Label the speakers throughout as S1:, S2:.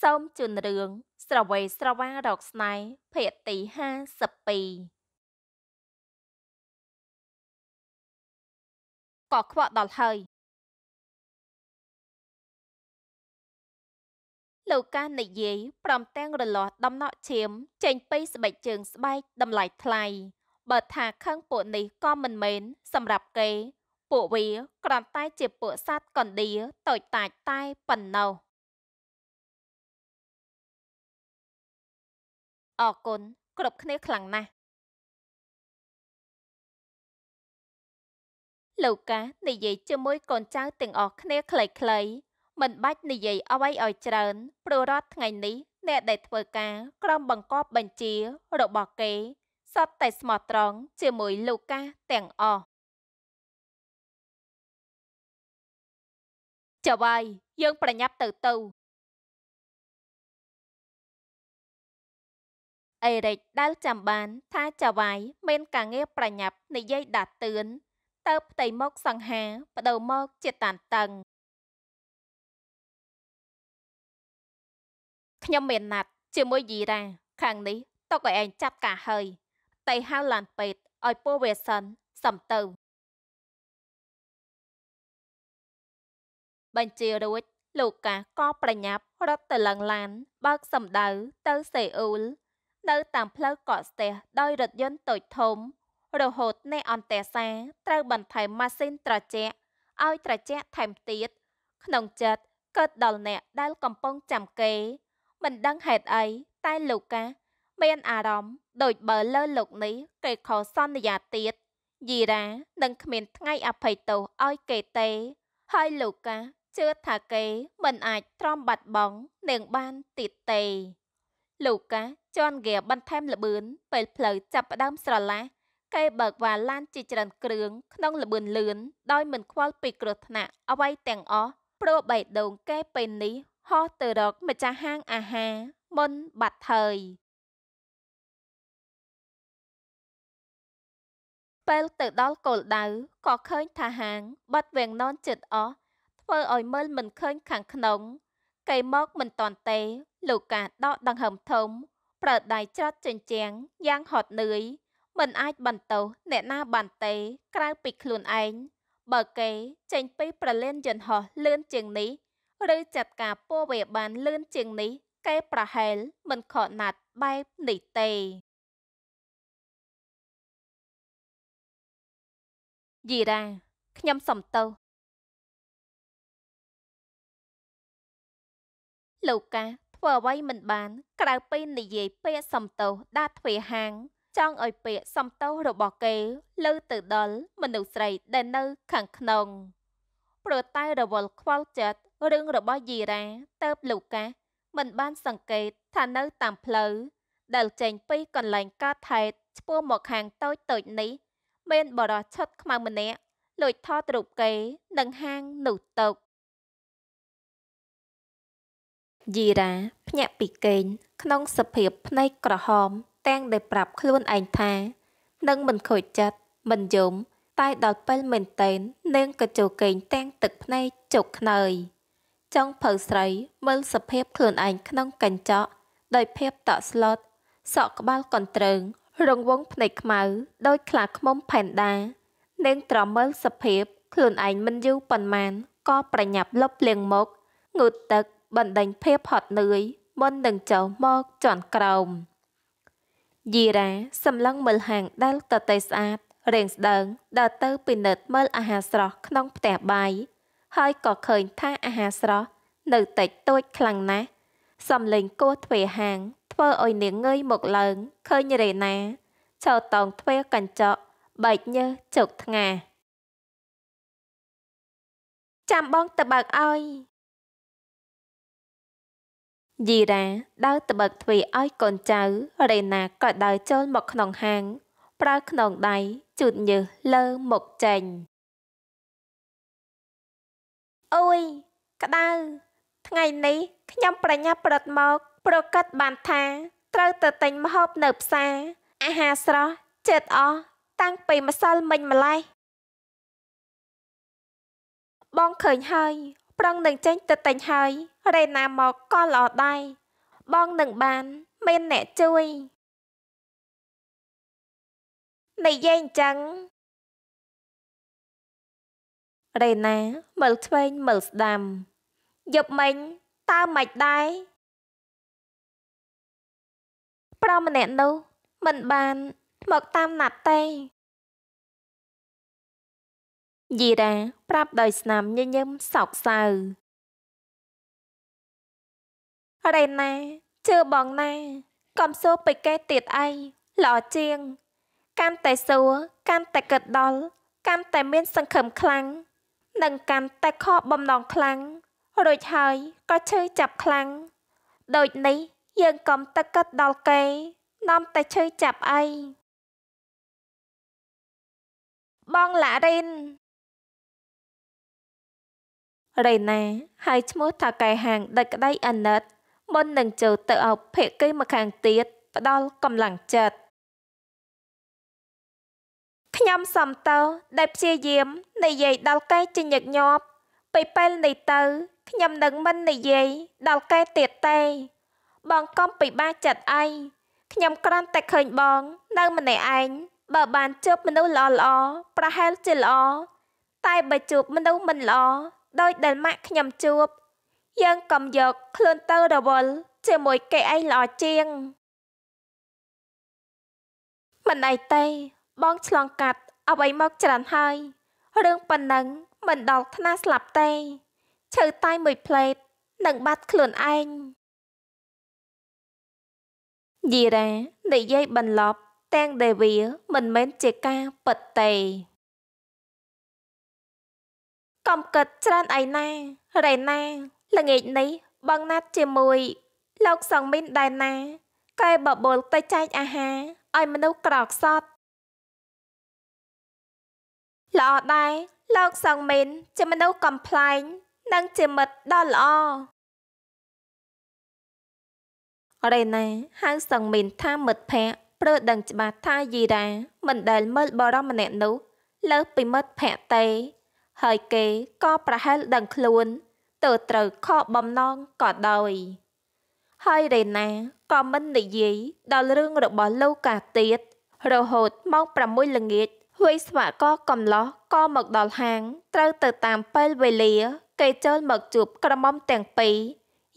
S1: សូមជូនរឿងស្រវេស្រវារកស្នេហ៍ភាគទី52ក៏ខ្វក់ដល់ហើយលោកកានិយាយព្រមទាំងរលាស់ដំណក់ឈាមចេញពីស្បែកជើង ស្បែកតម្លៃថ្លៃ
S2: បើថាខឹងពួកនេះក៏មិនមែនសម្រាប់គេ ពួកវាគ្រាន់តែ ជា
S1: ពួកសត្វកណ្ដៀរតូចតាចតែប៉ុណ្ណោះអរគុណគ្រប់គ្នាខ្លាំងណាស់លោកកានិយាយជាមួយកូ
S2: នចៅទាំងអស់គ្នាខ្លីៗមិនបាច់និយាយអ្វីឲ្យច្រើនព្រោះរាល់ថ្ងៃនេះអ្នកដែលធ្វើការក្រោមបង្គាប់ បញ្ជារបស់គេសតតែស្មោះ
S1: ត្រង់ជាមួយលោកកាទាំងអស់ចៅវ៉ៃយើង ប្រញាប់ទៅទៅអេរិចដែលចាំបាន ថាចាវាយ
S2: មានការងារប្រញាប់និយាយដាស់តឿនទៅផ្ទៃមក សង្ហាបដូរមកជ
S1: ាតានតឹងខ្ញុំមាន ណាត់ ជាមួយយីរ៉ាខាង នេះទុកឲ្យឯងចាត់ការ ហើយតៃហៅឡានពេទ្យឲ្យពូវេសិនសំទៅបញ្ជារួចលោកកាក៏ប្រញាប់រត់ទៅឡើងឡាន
S2: បើកសំដៅទៅសេអ៊ូលនៅតាមផ្លូវកកស្ទះដោយរថយន្តតូចធំ រហូតអ្នកអន្តេសាត្រូវបន្ថែមម៉ាស៊ីនត្រជាក់ឲ្យត្រជាក់ថែមទៀតក្នុងចិត្តកើតដល់អ្នកដែលកំពុងចាំគេមិនដឹងហេតុអីតែលូកាមានអារម្មណ៍ដូចបើលើលោកនេះគេខុសសន្យាទៀតយីរ៉ានឹងគ្មានថ្ងៃអភ័យទោសឲ្យគេទេ ហើយលូកាជឿថាគេមិនអាចទ្រាំបាត់បង់នាងបានទៀតទេលូកាជាន់ហ្គែបន្ថែមល្បឿនពេលផ្លូវចាប់ផ្ដើមស្រឡះគេបើកវ៉ាឡានជាច្រើនគ្រឿងក្នុងល្បឿនលឿនដោយមិនខ្វល់ពីគ្រោះថ្នាក់អ្វីទាំងអស់ព្រោះបៃដូងគេពេលនេះ ហោះទៅរកម្ចាស់ហាងអាហា
S1: រមុនបាត់ហើយពេលទៅដល់គោលដៅក៏ឃើញថាហាងបាត់វៀងននចិត្
S2: តអស់ធ្វើឲ្យមើលមិនឃើញ ខាងក្នុងគេមក មិនតាន់ទេលោកកាដកដង្ហើមធំប្រដៅច្រត់ចិញ្ចាំងយ៉ាងហត់នឿយមិន អាចបន្ទោសអ្នកណាបានទេ ក្រៅពីខ្លួនឯងបើគេ ចេញ ពី ប្រលានយន្តហោះលឿនជាងនេះ ឬចាត់ការពោវេបានលឿនជាងនេះគេ
S1: ប្រហែល មិនខកណាត់បែបនេះទេយីរ៉ាខ្ញុំសំទោសលោកកាធ្វើអ្វី
S2: មិនបានក្រៅពីនិយាយពាក្យសំទោសដាទ្វេហាងចង់ឲ្យពាក្យសំទោសរបស់គេលើទៅដល់មនុស្សស្រីដែលនៅខាងក្នុងព្រោះតែរវល់ខ្វល់ចិត្តរឿងរបស់យីរ៉ាទៅបលូកាសមិនបានសង្កេតថានៅតាមផ្លូវដែលចេញពីកន្លែងកើតហេតុឆ្ពោះមកខាងតូចតូចនេះ មានបរោះឈុតខ្មៅម្នាក់លួចថតរូបគេនឹងហាងនោះទុក
S1: យីរ៉ាភ្ញាក់ព
S2: ីគេងក្នុងសភាពភ្នែកក្រហមទាំងដែលប្រាប់ខ្លួនឯងថានឹងមិនខូចចិត្តមិនយំតែដល់ពេលមែនតែននាងក៏ចូលគេងទាំងទឹកភ្នែកចុកខ្នើយចង់ភៅស្រីមើលសភាពខ្លួនឯងក្នុងកញ្ចក់ដោយភាពតក់ស្លុតសក់ក្បាលកន្ទ្រើងរងវងភ្នែកខ្មៅដោយខ្លាឃ្មុំផែនដានាងត្រមើលសភាពខ្លួនឯងមិនយូរប៉ុន្មានក៏ប្រញាប់លុបលៀងមុខងូតទឹកបណ្ដេញភាពហត់នឿយមុននឹងចូលមកជន់ក្រោមយីរ៉ាសម្លឹងមើលហាងដែលតតេស្អាតរៀងស្ដើងដើរទៅពិនិត្យមើលអាហារស្រស់ក្នុងផ្ទះបាយហើយក៏ឃើញថាអាហារស្រស់នៅតិចតួចខ្លាំងណាស់សំលេងគោះទ្វេហាងធ្វើឲ្យនាងងើយមកឡើងឃើញរេណាឈរតោងទ្វេ
S1: កញ្ចក់បែកញើសជោកថ្ងាចាំបងទៅបើកឲ្យយីរ៉ា
S2: ដើរត្បិតទ្វីឲ្យកូនចៅរេណាក៏ដើរចូលមកក្នុងហាង ប្រើខ្នងដៃជូតញើសលើមុខចេញអុយក្តៅថ្ងៃនេះខ្ញុំ ប្រញាប់ប្រត់មក ប្រកាសបានថា ត្រូវទៅទិញម្ហូបនៅផ្សារអាហារស្រស់ចិត្តអស់តាំងពីម្សិលមិញម្ល៉េះបងឃើញហើយ ប្រឹងនឹងចេញទៅទិញហើយរេណាមកក៏ល្អដែរ
S1: បងនឹងបាន មានអ្នកជួយនិយាយអញ្ចឹងរេណាមើលឆ្វេងមើលស្ដាំយប់មិញតើមិនដែរប្រុសម្នាក់នោះមិនបានមកតាមណាត់ទេយីរ៉ាប្រាប់ដោយស្នាមញញឹមសោកសៅរេណា
S2: ជឿបងណា កំសួរពេកគេទៀតអីល្អជាងកាន់តែសួរកាន់តែកឹកដល់កាន់តែមានសង្ឃឹមខ្លាំងនិងកាន់តែខកបំណងខ្លាំងរួចហើយក៏ឈឺចាប់ខ្លាំងដូចនេះ
S1: យើងកំតែកឹកដល់គេនាំតែឈឺចាប់អីបងឡារិនរេណាហៅឈ្មោះថាកែហាងដឹកក្តីអាណិតមុននឹងចូល
S2: ទៅអោបភាគីម្ខាងទៀតផ្ដល់កម្លាំងចិត្តខ្ញុំសំតើដែលព្យាយាម និយាយដល់កែជាញឹកញាប់ពេលពេលនេះទៅ ខ្ញុំនឹងមិននិយាយដល់កែទៀតទេ បងកំពិបាកចិត្តអីខ្ញុំគ្រាន់តែឃើញបងនៅម្នាក់ឯងបើបានជួបមនុស្សល្អល្អប្រហែលជាល្អតែបើជួបមនុស្សមិនល្អដោយដែលម៉ាក់ខ្ញុំជួបយើងកុំយកខ្លួនទៅរវល់ជាមួយគេឯងល្អជាង មិនអីទេបង ឆ្លងកាត់អ្វីមកច្រើនហើយរឿងប៉ុណ្ណឹងមិនដល់ថ្នាក់ស្លាប់ទេឈើតែមួយផ្លេតនឹងបាត់ខ្លួនឯង
S1: យីរ៉ានិយាយបន្លប់ ទាំងដេវីមិនមែនជាការពិតទេកំកិត
S2: ច្រើនអីណារ៉េណាល្ងាចនេះបងណាត់ជាមួយ លោកសងមីនដែរណាកែបបលទៅចែកអាហារឲ្យ មនុស្សក្រខ្សត់
S1: ល្អដែរលោកសងមីនជាមនុស្សកំ pl ែងនិង ជាមិត្តដ៏ល្អ
S2: រេណាហៅសងមីនថាមិត្តភ័ក្តិព្រឺដឹងច្បាស់ថាយីរ៉ាមិនដែលមើលបរមម្នាក់នោះ លើសពីមិត្តភ័ក្តិទេហើយគេក៏ប្រហែលដឹងខ្លួនទើបត្រូវខកបំណងក៏ដោយហើយរេណាក៏មិននិយាយដល់រឿងរបស់លូកាទៀតរហូតម៉ោង6ល្ងាចហួយស្វាក៏កំឡោះក៏មកដល់ហាង ត្រូវទៅតាមពេលវេលា គេចូលមកជួបក្រមុំទាំងពីរ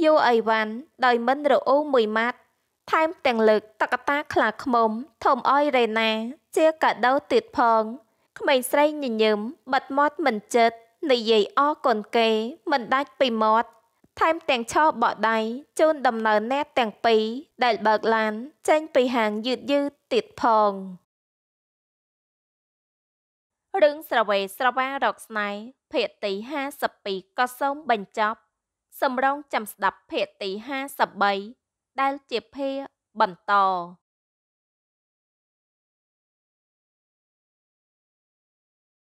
S2: យូអីវ៉ាន់ដោយមិនរអ៊ូមួយម៉ាត់ថែមទាំងលើកតកតាខ្លាឃ្មុំ ធំអ້ອຍរេណា ជាកាដូទៀតផង ក្មេងស្រីញញឹមបាត់មាត់មិនចិត្តនិយាយអរគុណគេមិនដាច់ពីមាត់ថែមទាំងឆោបបក់ដៃជូនដំណើរអ្នកទាំងពីរដែលបើកឡាន ចេញពីហាងយឺតយឺតទៀតផងរឿងស្រវេស្រវារកស្នេហ៍ភាគទី52ក៏សូមបញ្ចប់សម្រងចាំស្ដាប់ភាគទី53
S1: ដែលជាភាគបន្ត